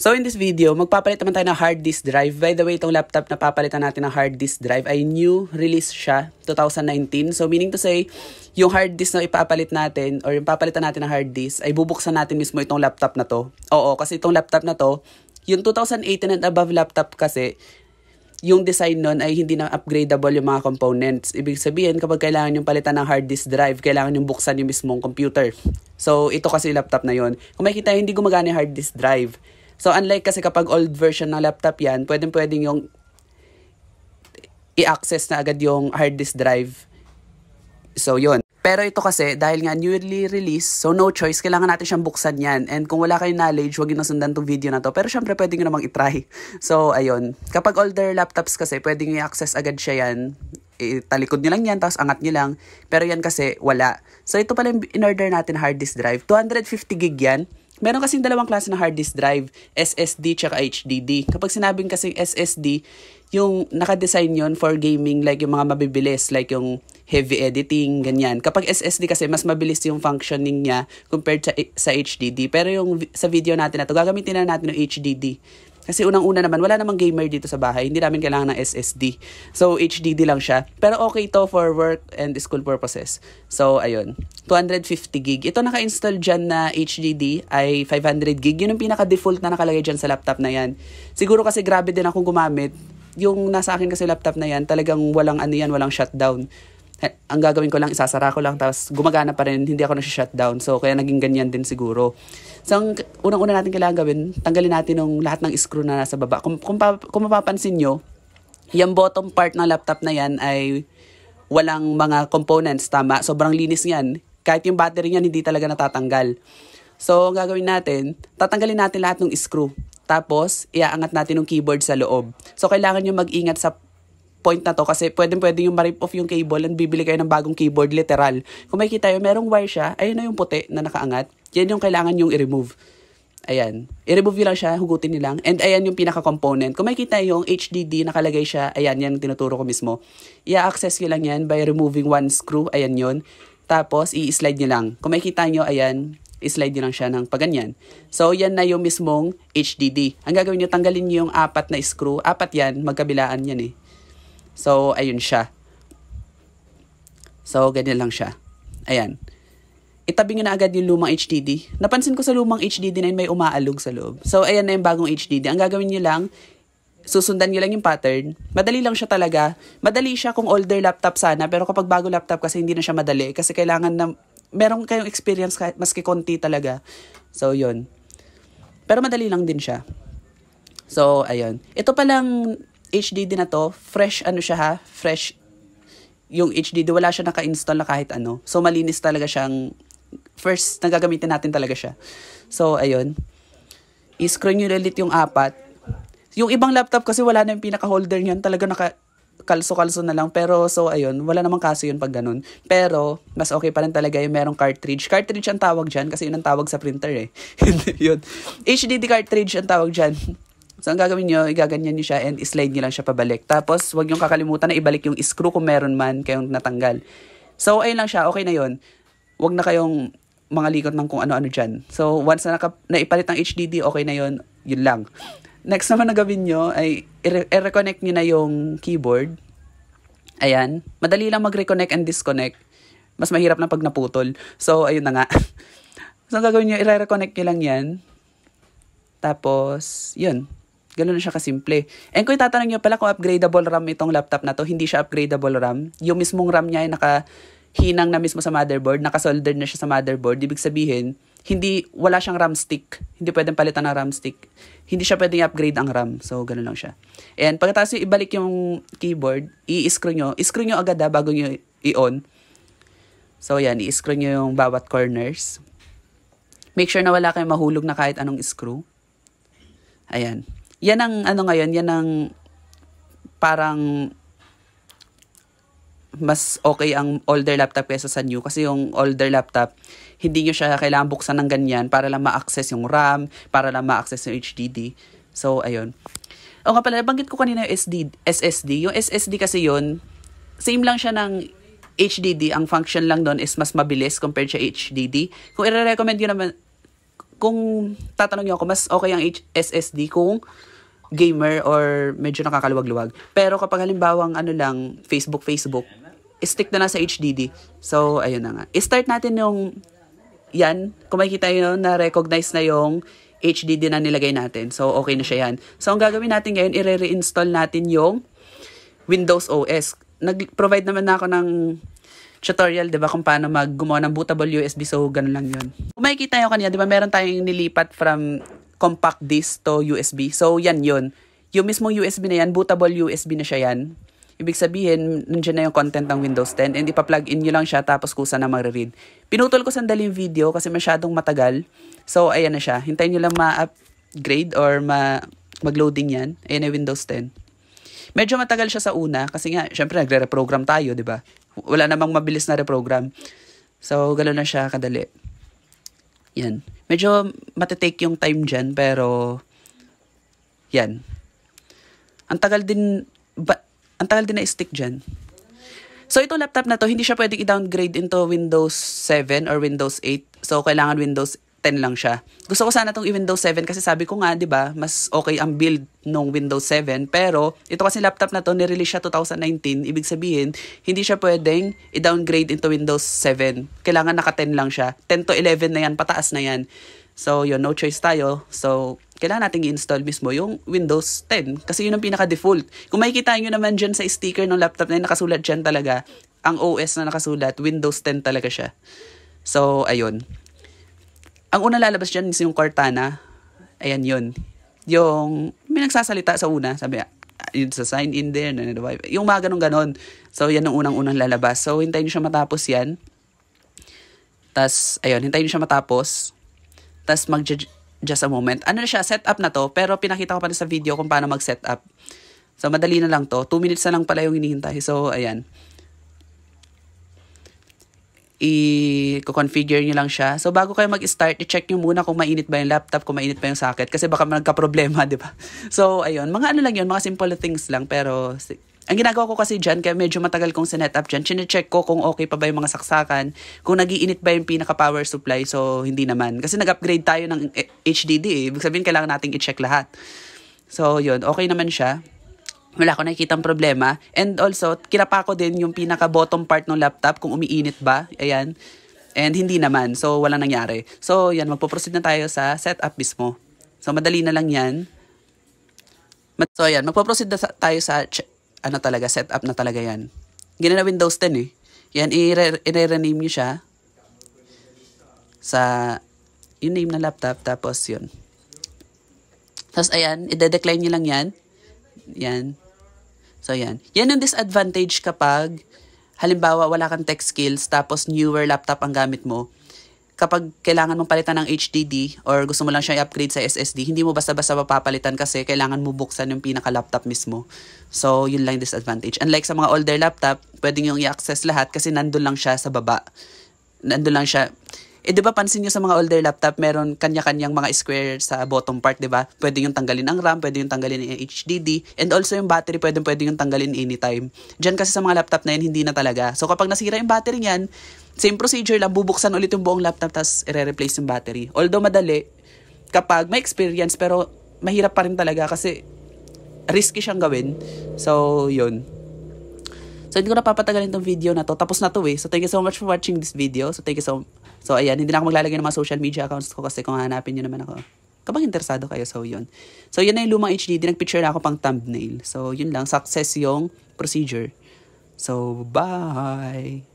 So in this video, magpapalit naman tayo ng hard disk drive. By the way, itong laptop na papalitan natin ng hard disk drive ay new release siya, 2019. So meaning to say, yung hard disk na ipapalit natin or yung papalitan natin ng hard disk ay bubuksan natin mismo itong laptop na to. Oo, kasi itong laptop na to, yung 2018 and above laptop kasi, yung design nun ay hindi na upgradable yung mga components. Ibig sabihin, kapag kailangan yung palitan ng hard disk drive, kailangan yung buksan yung mismong computer. So, ito kasi yung laptop na yon Kung makikita, hindi gumagana yung hard disk drive. So unlike kasi kapag old version ng laptop yan, pwedeng-pwedeng yung i-access na agad yung hard disk drive. So yun. Pero ito kasi, dahil nga newly release, so no choice, kailangan natin siyang buksan yan. And kung wala kayong knowledge, huwag yung nasundan tong video na to. Pero syempre, pwede nyo namang itry. So, ayun. Kapag older laptops kasi, pwede nyo i-access agad siya yan. Italikod nyo lang yan, tapos angat nyo lang. Pero yan kasi, wala. So, ito pala yung in-order natin hard disk drive. 250 gig yan. Meron kasing dalawang klase ng hard disk drive, SSD tsaka HDD. Kapag sinabing kasing SSD, yung nakadesign yon for gaming like yung mga mabibilis like yung heavy editing ganyan kapag SSD kasi mas mabilis yung functioning niya compared sa, sa HDD pero yung sa video natin na to gagamitin na natin yung HDD kasi unang-una naman, wala namang gamer dito sa bahay. Hindi namin kailangan ng SSD. So, HDD lang siya. Pero okay to for work and school purposes. So, ayun. 250 gig. Ito naka-install dyan na HDD ay 500 gig. Yun ang pinaka-default na nakalagay dyan sa laptop na yan. Siguro kasi grabe din akong gumamit yung nasa akin kasi laptop na yan, talagang walang ano yan, walang shutdown. Eh, ang gagawin ko lang, isasara ko lang, tapos gumagana pa rin, hindi ako nasi-shutdown. So, kaya naging ganyan din siguro. So, ang unang-una natin kailangan gawin, tanggalin natin ng lahat ng screw na nasa baba. Kung, kung, kung mapapansin nyo, yung bottom part ng laptop na yan ay walang mga components, tama? Sobrang linis yan. Kahit yung battery niyan, hindi talaga natatanggal. So, ang gagawin natin, tatanggalin natin lahat ng screw. Tapos, iaangat natin yung keyboard sa loob. So, kailangan nyo mag-ingat sa point na to kasi pwedeng pwede yung ma-rip off yung cable and bibili kayo ng bagong keyboard literal. Kung makikita yun, merong wire siya, ayun na yung puti na nakaangat. Yan yung kailangan yung i-remove. Ayan. I-remove nyo lang siya, hugutin nyo lang. And ayan yung pinaka-component. Kung makikita yung HDD, nakalagay siya. Ayan, yan tinuturo ko mismo. I-access nyo lang yan by removing one screw. Ayan yon Tapos, i-slide nyo lang. Kung makikita nyo, ayan, i-slide nyo lang siya ng paganyan. So, yan na yung mismong HDD. Ang gagawin nyo, tanggalin nyo yung apat na screw. Apat yan, magkabilaan yan eh. So, ayun siya. So, ganyan lang siya. Ayan. Itabi nyo na agad yung lumang HDD. Napansin ko sa lumang HDD na yun, may umaalog sa loob. So, ayan na yung bagong HDD. Ang gagawin nyo lang, susundan nyo lang yung pattern. Madali lang siya talaga. Madali siya kung older laptop sana, pero kapag bago laptop kasi hindi na siya madali. Kasi kailangan na, meron kayong experience kahit maski konti talaga. So, yun. Pero madali lang din siya. So, ayun. Ito palang HDD na to, fresh ano siya ha, fresh yung HDD. Wala siya naka-install na kahit ano. So, malinis talaga siyang first nagagamitin natin talaga siya. So, ayun. I-scroll nyo ulit yung apat. Yung ibang laptop kasi wala na yung pinaka-holder niyan. Talaga naka kalso-kalso na lang. Pero, so, ayun. Wala namang kaso yun pag ganun. Pero, mas okay pa rin talaga yung merong cartridge. Cartridge ang tawag dyan kasi yun ang tawag sa printer eh. yun. HDD cartridge ang tawag dyan. So, ang gagawin nyo, igaganyan nyo siya and slide nyo lang siya pabalik. Tapos, huwag yung kakalimutan na ibalik yung screw kung meron man kayong natanggal. So, ayun lang siya. Okay na yon Huwag na kayong mga likot ng kung ano-ano dyan. So, once na naka, naipalit ang HDD, okay na yon Yun lang. Next naman na gawin nyo ay i-reconnect nyo na yung keyboard. Ayan. Madali lang mag-reconnect and disconnect. Mas mahirap na pag naputol. So, ayun na nga. so, ang gagawin nyo, i-reconnect nyo lang yan. Tapos, yun. Ganun na siya kasimple. And kung itatanong nyo pala kung upgradable RAM itong laptop na to, hindi siya upgradable RAM. Yung mismong RAM niya ay nakahinang na mismo sa motherboard, nakasolder na siya sa motherboard. Ibig sabihin, hindi, wala siyang RAM stick. Hindi pwedeng palitan ng RAM stick. Hindi siya pwedeng upgrade ang RAM. So, ganun lang siya. And pagkatapos nyo ibalik yung keyboard, i-screw nyo. I-screw nyo agad ha, bago nyo i-on. So, yan. I-screw nyo yung bawat corners. Make sure na wala kayong mahulog na kahit anong screw. Ayan. Yan ang ano ngayon, yan ang parang mas okay ang older laptop kaysa sa new kasi yung older laptop hindi nyo siya kailangan buksan ng ganyan para lang ma-access yung RAM, para lang ma-access yung HDD. So, ayun. O nga pala, nabanggit ko kanina yung SD, SSD. Yung SSD kasi yun, same lang siya ng HDD. Ang function lang doon is mas mabilis compared sa HDD. Kung i-recommend yun naman, kung tatanong nyo ako, mas okay ang H- SSD kung gamer or medyo nakakaluwag-luwag. Pero kapag halimbawa ang ano lang, Facebook, Facebook, stick na na sa HDD. So, ayun na nga. I-start natin yung, yan, kung makikita nyo na recognize na yung HDD na nilagay natin. So, okay na siya yan. So, ang gagawin natin ngayon, i-reinstall natin yung Windows OS. Nag-provide naman na ako ng tutorial, 'di ba, kung paano mag-gumawa ng bootable USB. So ganun lang yun. Kung makikita niyo kanina, 'di ba, meron tayong nilipat from compact disc to USB. So, yan yun. Yung mismong USB na yan, bootable USB na siya yan. Ibig sabihin, nandiyan na yung content ng Windows 10 and ipa-plug in nyo lang siya tapos kusa na magre-read. Pinutol ko sandali yung video kasi masyadong matagal. So, ayan na siya. Hintayin nyo lang ma-upgrade or ma mag-loading yan. Ayan na Windows 10. Medyo matagal siya sa una kasi nga, syempre nagre-reprogram tayo, di ba? Wala namang mabilis na reprogram. So, gano'n na siya kadali. Yan. Medyo matetake yung time dyan, pero yan. Ang tagal din, ba, ang tagal din na stick dyan. So, itong laptop na to, hindi siya pwedeng i-downgrade into Windows 7 or Windows 8. So, kailangan Windows 10 lang siya. Gusto ko sana tong Windows 7 kasi sabi ko nga, 'di ba, mas okay ang build ng Windows 7 pero ito kasi laptop na to ni-release siya 2019, ibig sabihin hindi siya pwedeng i-downgrade into Windows 7. Kailangan naka 10 lang siya. 10 to 11 na 'yan, pataas na 'yan. So, yun, no choice tayo. So, kailangan natin i-install mismo yung Windows 10 kasi yun ang pinaka-default. Kung makikita nyo naman dyan sa sticker ng laptop na yun, nakasulat dyan talaga, ang OS na nakasulat, Windows 10 talaga siya. So, ayun. Ang unang lalabas dyan is yung Cortana. Ayan yun. Yung may nagsasalita sa una, sabi ah, yun sa sign in there, na yung mga ganun ganon. So, yan ang unang-unang lalabas. So, hintayin nyo siya matapos yan. Tapos, ayun, hintayin nyo siya matapos. Tapos, mag just a moment. Ano na siya, set up na to, pero pinakita ko pa na sa video kung paano mag-set up. So, madali na lang to. 2 minutes na lang pala yung hinihintay. So, ayan i-configure nyo lang siya. So, bago kayo mag-start, i-check nyo muna kung mainit ba yung laptop, kung mainit ba yung socket, kasi baka magka problema di ba? So, ayun, mga ano lang yun, mga simple things lang, pero ang ginagawa ko kasi dyan, kaya medyo matagal kong sinet up dyan, chine-check ko kung okay pa ba yung mga saksakan, kung nagiinit ba yung pinaka-power supply, so hindi naman. Kasi nag-upgrade tayo ng HDD, eh. ibig sabihin kailangan nating i-check lahat. So, yun, okay naman siya wala akong nakikitang problema. And also, kinapa ko din yung pinaka-bottom part ng laptop kung umiinit ba. Ayan. And hindi naman. So, wala nangyari. So, yan. Magpo-proceed na tayo sa setup mismo. So, madali na lang yan. So, yan. Magpo-proceed na tayo sa ano talaga, setup na talaga yan. Ganyan na Windows 10 eh. Yan, i-rename nyo siya sa yung name ng laptop. Tapos, yun. Tapos, ayan. I-decline nyo lang yan. Yan. So, yan. Yan ang disadvantage kapag, halimbawa, wala kang tech skills, tapos newer laptop ang gamit mo. Kapag kailangan mong palitan ng HDD or gusto mo lang siya i-upgrade sa SSD, hindi mo basta-basta papalitan kasi kailangan mo buksan yung pinaka-laptop mismo. So, yun lang disadvantage. Unlike sa mga older laptop, pwedeng yung i-access lahat kasi nandun lang siya sa baba. Nandun lang siya eh, di ba pansin nyo sa mga older laptop, meron kanya-kanyang mga square sa bottom part, di ba? Pwede yung tanggalin ang RAM, pwede yung tanggalin ang HDD, and also yung battery, pwede, pwede yung tanggalin anytime. Diyan kasi sa mga laptop na yun, hindi na talaga. So, kapag nasira yung battery niyan, same procedure lang, bubuksan ulit yung buong laptop, tapos i-replace yung battery. Although madali, kapag may experience, pero mahirap pa rin talaga kasi risky siyang gawin. So, yun. So, hindi ko na papatagalin tong video na to. Tapos na to eh. So, thank you so much for watching this video. So, thank you so much So, ayan, hindi na ako maglalagay ng mga social media accounts ko kasi kung hanapin nyo naman ako, kapag interesado kayo, so yun. So, yun na yung lumang HDD, nagpicture na ako pang thumbnail. So, yun lang, success yung procedure. So, bye!